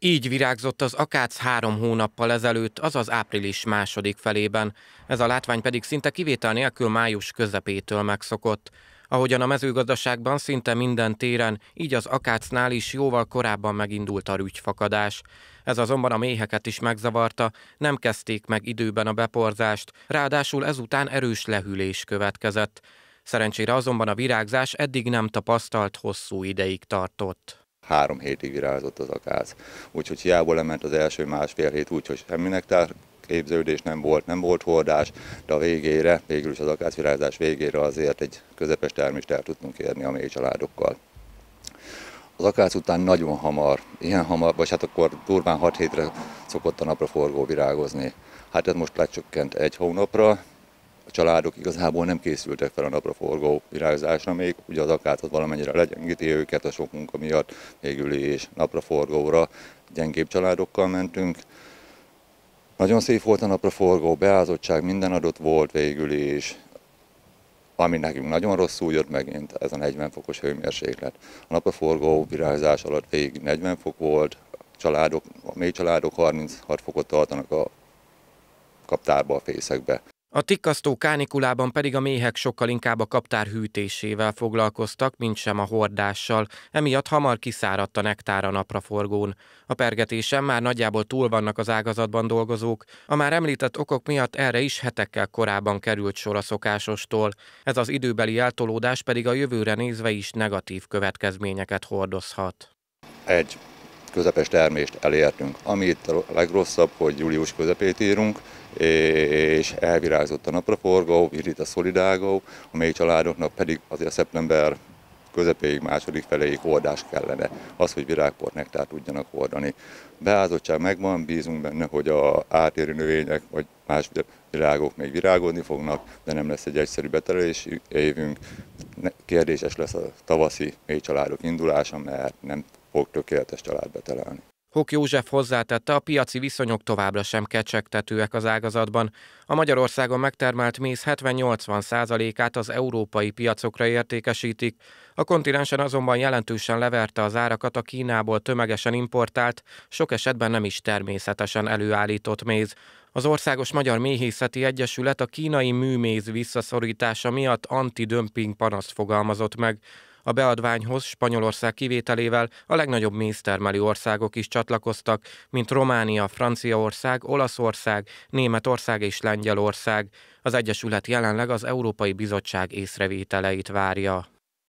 Így virágzott az akác három hónappal ezelőtt, azaz április második felében. Ez a látvány pedig szinte kivétel nélkül május közepétől megszokott. Ahogyan a mezőgazdaságban szinte minden téren, így az akácnál is jóval korábban megindult a rügyfakadás. Ez azonban a méheket is megzavarta, nem kezdték meg időben a beporzást, ráadásul ezután erős lehűlés következett. Szerencsére azonban a virágzás eddig nem tapasztalt hosszú ideig tartott három hétig virázott az a Úgyhogy hiába lement az első másfél hét úgyhogy semminek tár képződés nem volt, nem volt hordás, de a végére, végül is az akácvirázás végére azért egy közepes termést el tudtunk érni a mély családokkal. Az akác után nagyon hamar, ilyen hamar, vagy hát akkor durván 6 hétre szokott a napra forgó virágozni. Hát ez most lecsökkent egy hónapra, a családok igazából nem készültek fel a napraforgó virágzásra még, ugye az akátot valamennyire legyengíti őket a sok munka miatt, végül és napraforgóra gyengébb családokkal mentünk. Nagyon szép volt a napraforgó, beázottság, minden adott volt végül is, ami nekünk nagyon rosszul jött megint, ez a 40 fokos hőmérséklet. A napraforgó virágzás alatt végig 40 fok volt, családok, a mély családok 36 fokot tartanak a kaptárba, a fészekbe. A tikkasztó kánikulában pedig a méhek sokkal inkább a kaptár hűtésével foglalkoztak, mint sem a hordással, emiatt hamar kiszáradt a nektár a napraforgón. A pergetésen már nagyjából túl vannak az ágazatban dolgozók, a már említett okok miatt erre is hetekkel korábban került sor a szokásostól, ez az időbeli eltolódás pedig a jövőre nézve is negatív következményeket hordozhat. Egy közepes termést elértünk. Ami itt a legrosszabb, hogy július közepét írunk, és elvirágzott a napraforgó, virít a szolidágó, a mély családoknak pedig azért szeptember közepéig, második feléig hordás kellene. Az, hogy virágport nektár tudjanak hordani. Beázottság megvan, bízunk benne, hogy a átérő növények vagy más virágok még virágodni fognak, de nem lesz egy egyszerű beterelési évünk. Kérdéses lesz a tavaszi mély családok indulása, mert nem fog tökéletes családba találni. Hók József hozzátette, a piaci viszonyok továbbra sem kecsegtetőek az ágazatban. A Magyarországon megtermelt méz 70-80%-át az európai piacokra értékesítik. A kontinensen azonban jelentősen leverte az árakat a Kínából tömegesen importált, sok esetben nem is természetesen előállított méz. Az Országos Magyar Méhészeti Egyesület a kínai műméz visszaszorítása miatt antidömping panaszt fogalmazott meg. A beadványhoz Spanyolország kivételével a legnagyobb méztermelő országok is csatlakoztak, mint Románia, Franciaország, Olaszország, Németország és Lengyelország. Az Egyesület jelenleg az Európai Bizottság észrevételeit várja.